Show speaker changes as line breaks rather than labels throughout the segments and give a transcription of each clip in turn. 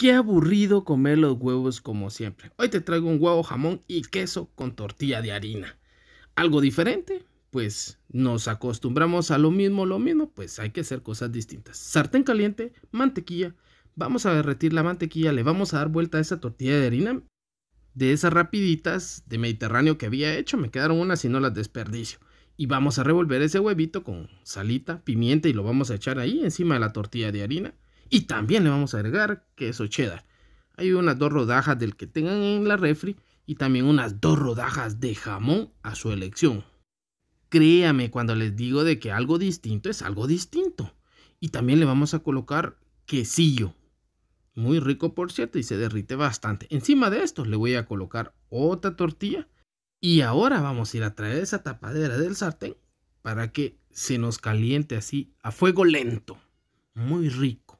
Qué aburrido comer los huevos como siempre. Hoy te traigo un huevo, jamón y queso con tortilla de harina. ¿Algo diferente? Pues nos acostumbramos a lo mismo, lo mismo, pues hay que hacer cosas distintas. Sartén caliente, mantequilla. Vamos a derretir la mantequilla, le vamos a dar vuelta a esa tortilla de harina. De esas rapiditas de Mediterráneo que había hecho, me quedaron unas y no las desperdicio y vamos a revolver ese huevito con salita, pimienta y lo vamos a echar ahí encima de la tortilla de harina. Y también le vamos a agregar queso cheddar. Hay unas dos rodajas del que tengan en la refri y también unas dos rodajas de jamón a su elección. Créame cuando les digo de que algo distinto es algo distinto. Y también le vamos a colocar quesillo. Muy rico por cierto y se derrite bastante. Encima de esto le voy a colocar otra tortilla. Y ahora vamos a ir a traer esa tapadera del sartén para que se nos caliente así a fuego lento. Muy rico.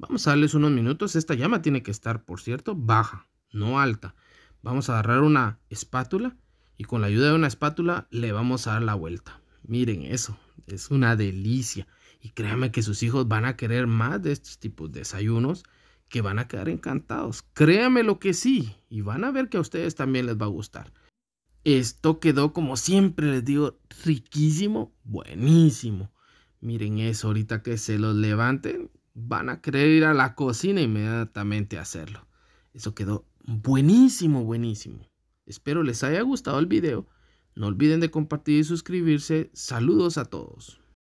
Vamos a darles unos minutos. Esta llama tiene que estar, por cierto, baja, no alta. Vamos a agarrar una espátula y con la ayuda de una espátula le vamos a dar la vuelta. Miren eso, es una delicia. Y créanme que sus hijos van a querer más de estos tipos de desayunos que van a quedar encantados. Créanme lo que sí, y van a ver que a ustedes también les va a gustar. Esto quedó, como siempre les digo, riquísimo, buenísimo. Miren eso, ahorita que se los levanten, van a querer ir a la cocina inmediatamente a hacerlo. Eso quedó buenísimo, buenísimo. Espero les haya gustado el video. No olviden de compartir y suscribirse. Saludos a todos.